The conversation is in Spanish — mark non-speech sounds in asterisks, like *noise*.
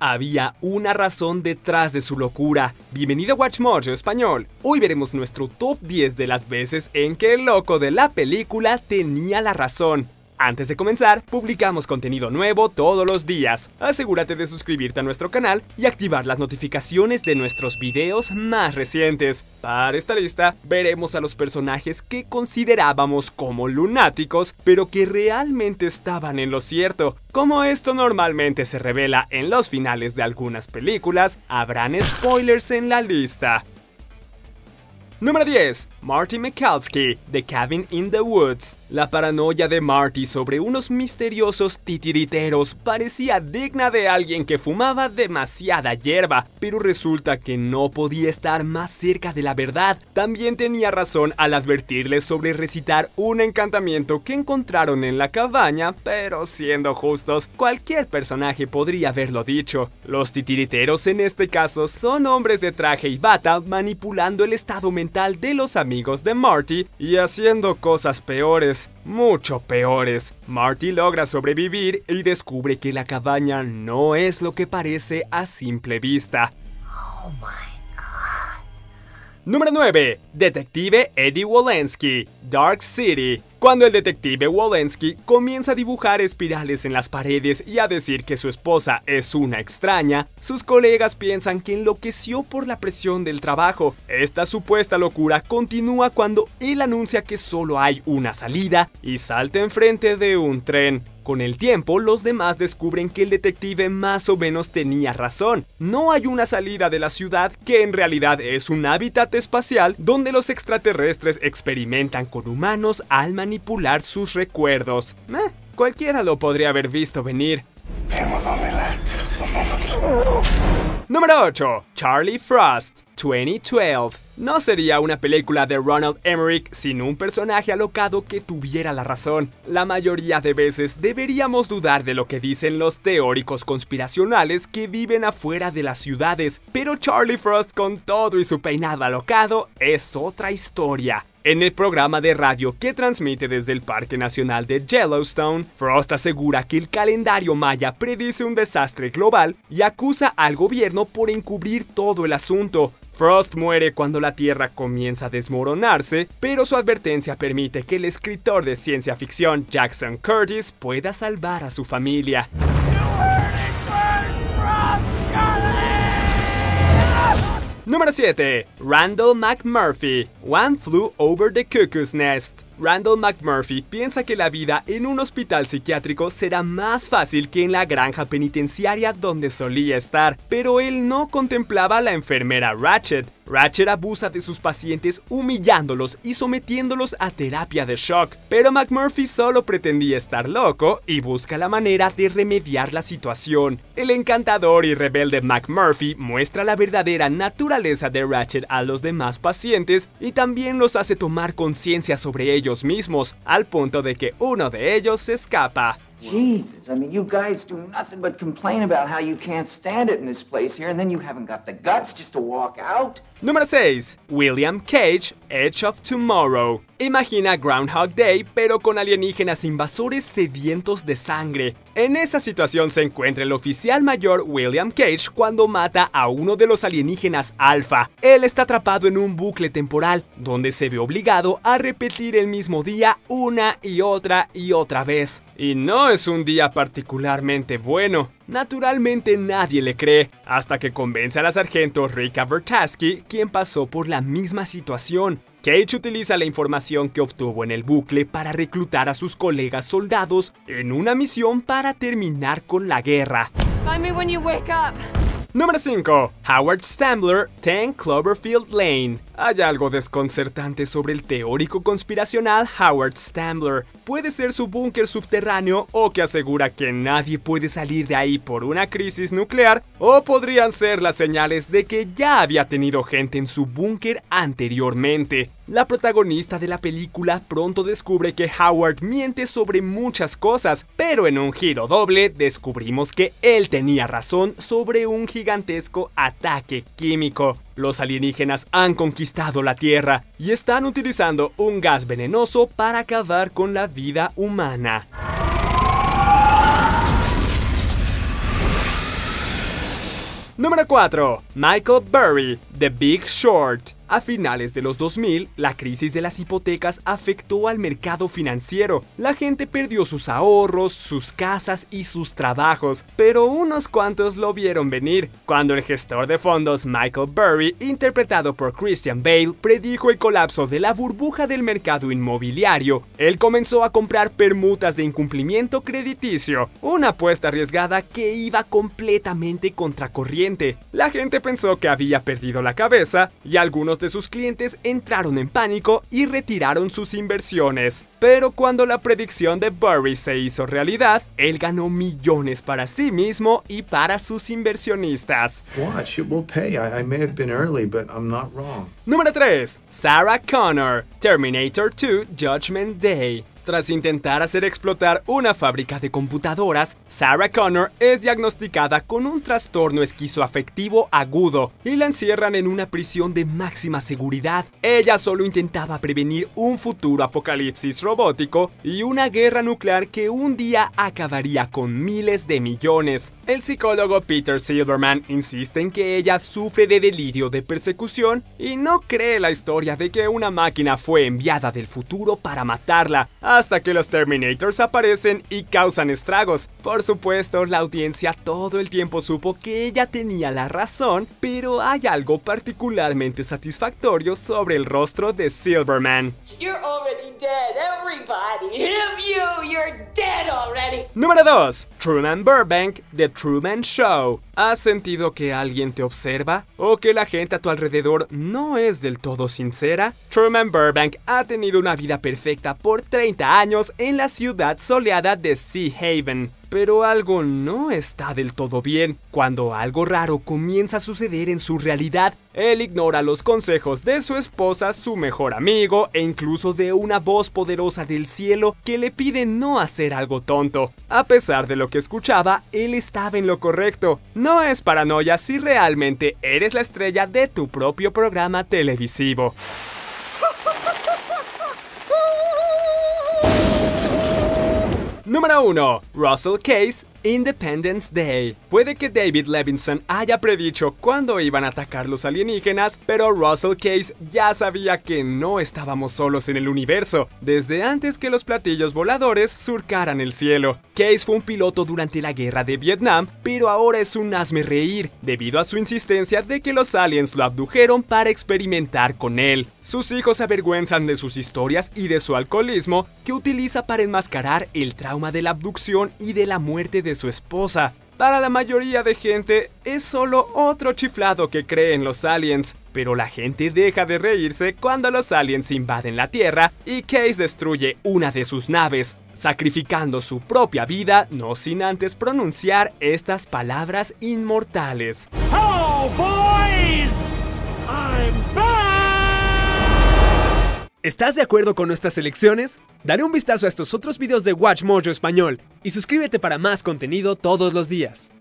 Había una razón detrás de su locura. Bienvenido a Español. Hoy veremos nuestro top 10 de las veces en que el loco de la película tenía la razón. Antes de comenzar, publicamos contenido nuevo todos los días. Asegúrate de suscribirte a nuestro canal y activar las notificaciones de nuestros videos más recientes. Para esta lista, veremos a los personajes que considerábamos como lunáticos, pero que realmente estaban en lo cierto. Como esto normalmente se revela en los finales de algunas películas, habrán spoilers en la lista. Número 10. Marty Mikalski, The Cabin in the Woods. La paranoia de Marty sobre unos misteriosos titiriteros parecía digna de alguien que fumaba demasiada hierba, pero resulta que no podía estar más cerca de la verdad. También tenía razón al advertirles sobre recitar un encantamiento que encontraron en la cabaña, pero siendo justos, cualquier personaje podría haberlo dicho. Los titiriteros en este caso son hombres de traje y bata manipulando el estado mental de los amigos de Marty y haciendo cosas peores, mucho peores. Marty logra sobrevivir y descubre que la cabaña no es lo que parece a simple vista. Oh Número 9. Detective Eddie Wolensky, Dark City cuando el detective Wolensky comienza a dibujar espirales en las paredes y a decir que su esposa es una extraña, sus colegas piensan que enloqueció por la presión del trabajo. Esta supuesta locura continúa cuando él anuncia que solo hay una salida y salta enfrente de un tren. Con el tiempo, los demás descubren que el detective más o menos tenía razón. No hay una salida de la ciudad que en realidad es un hábitat espacial donde los extraterrestres experimentan con humanos al manipular sus recuerdos. Eh, cualquiera lo podría haber visto venir. Número 8. Charlie Frost. 2012 no sería una película de Ronald Emmerich sin un personaje alocado que tuviera la razón. La mayoría de veces deberíamos dudar de lo que dicen los teóricos conspiracionales que viven afuera de las ciudades, pero Charlie Frost con todo y su peinado alocado es otra historia. En el programa de radio que transmite desde el Parque Nacional de Yellowstone, Frost asegura que el calendario maya predice un desastre global y acusa al gobierno por encubrir todo el asunto, Frost muere cuando la Tierra comienza a desmoronarse, pero su advertencia permite que el escritor de ciencia ficción Jackson Curtis pueda salvar a su familia. Número 7. Randall McMurphy, One Flew Over the Cuckoo's Nest. Randall McMurphy piensa que la vida en un hospital psiquiátrico será más fácil que en la granja penitenciaria donde solía estar, pero él no contemplaba a la enfermera Ratchet. Ratchet abusa de sus pacientes humillándolos y sometiéndolos a terapia de shock, pero McMurphy solo pretendía estar loco y busca la manera de remediar la situación. El encantador y rebelde McMurphy muestra la verdadera naturaleza de Ratchet a los demás pacientes y también los hace tomar conciencia sobre ellos ellos mismos, al punto de que uno de ellos se escapa. Jesus, I mean, you guys do nothing but complain about how you can't stand it in this place here, and then you haven't got the guts just to walk out. Número 6. William Cage, Edge of Tomorrow. Imagina Groundhog Day, pero con alienígenas invasores sedientos de sangre. En esa situación se encuentra el oficial mayor William Cage cuando mata a uno de los alienígenas Alpha. Él está atrapado en un bucle temporal, donde se ve obligado a repetir el mismo día una y otra y otra vez. Y no es un día particularmente bueno. Naturalmente nadie le cree, hasta que convence a la sargento Rika Vertaski, quien pasó por la misma situación. Cage utiliza la información que obtuvo en el bucle para reclutar a sus colegas soldados en una misión para terminar con la guerra. Número 5. Howard Stambler, 10 Cloverfield Lane. Hay algo desconcertante sobre el teórico conspiracional Howard Stambler. Puede ser su búnker subterráneo o que asegura que nadie puede salir de ahí por una crisis nuclear, o podrían ser las señales de que ya había tenido gente en su búnker anteriormente. La protagonista de la película pronto descubre que Howard miente sobre muchas cosas, pero en un giro doble descubrimos que él tenía razón sobre un gigantesco ataque químico. Los alienígenas han conquistado la Tierra y están utilizando un gas venenoso para acabar con la vida humana. Número 4. Michael Burry, The Big Short. A finales de los 2000, la crisis de las hipotecas afectó al mercado financiero. La gente perdió sus ahorros, sus casas y sus trabajos, pero unos cuantos lo vieron venir, cuando el gestor de fondos Michael Burry, interpretado por Christian Bale, predijo el colapso de la burbuja del mercado inmobiliario. Él comenzó a comprar permutas de incumplimiento crediticio, una apuesta arriesgada que iba completamente contracorriente. La gente pensó que había perdido la cabeza y algunos de sus clientes entraron en pánico y retiraron sus inversiones. Pero cuando la predicción de Burry se hizo realidad, él ganó millones para sí mismo y para sus inversionistas. Número 3. Sarah Connor, Terminator 2 Judgment Day. Tras intentar hacer explotar una fábrica de computadoras, Sarah Connor es diagnosticada con un trastorno esquizoafectivo agudo y la encierran en una prisión de máxima seguridad. Ella solo intentaba prevenir un futuro apocalipsis robótico y una guerra nuclear que un día acabaría con miles de millones. El psicólogo Peter Silverman insiste en que ella sufre de delirio de persecución y no cree la historia de que una máquina fue enviada del futuro para matarla hasta que los Terminators aparecen y causan estragos. Por supuesto, la audiencia todo el tiempo supo que ella tenía la razón, pero hay algo particularmente satisfactorio sobre el rostro de Silverman. *laughs* Número 2. Truman Burbank, The Truman Show. ¿Has sentido que alguien te observa? ¿O que la gente a tu alrededor no es del todo sincera? Truman Burbank ha tenido una vida perfecta por 30 años en la ciudad soleada de Sea Haven, pero algo no está del todo bien. Cuando algo raro comienza a suceder en su realidad, él ignora los consejos de su esposa, su mejor amigo e incluso de una voz poderosa del cielo que le pide no hacer algo tonto. A pesar de lo que escuchaba, él estaba en lo correcto. No es paranoia si realmente eres la estrella de tu propio programa televisivo. Número 1. Russell Case Independence Day. Puede que David Levinson haya predicho cuándo iban a atacar los alienígenas, pero Russell Case ya sabía que no estábamos solos en el universo, desde antes que los platillos voladores surcaran el cielo. Case fue un piloto durante la guerra de Vietnam, pero ahora es un hazme reír, debido a su insistencia de que los aliens lo abdujeron para experimentar con él. Sus hijos se avergüenzan de sus historias y de su alcoholismo, que utiliza para enmascarar el trauma de la abducción y de la muerte de su esposa. Para la mayoría de gente es solo otro chiflado que cree en los aliens, pero la gente deja de reírse cuando los aliens invaden la Tierra y Case destruye una de sus naves, sacrificando su propia vida no sin antes pronunciar estas palabras inmortales. boys! I'm ¿Estás de acuerdo con nuestras elecciones? Daré un vistazo a estos otros videos de Watch Mojo Español y suscríbete para más contenido todos los días.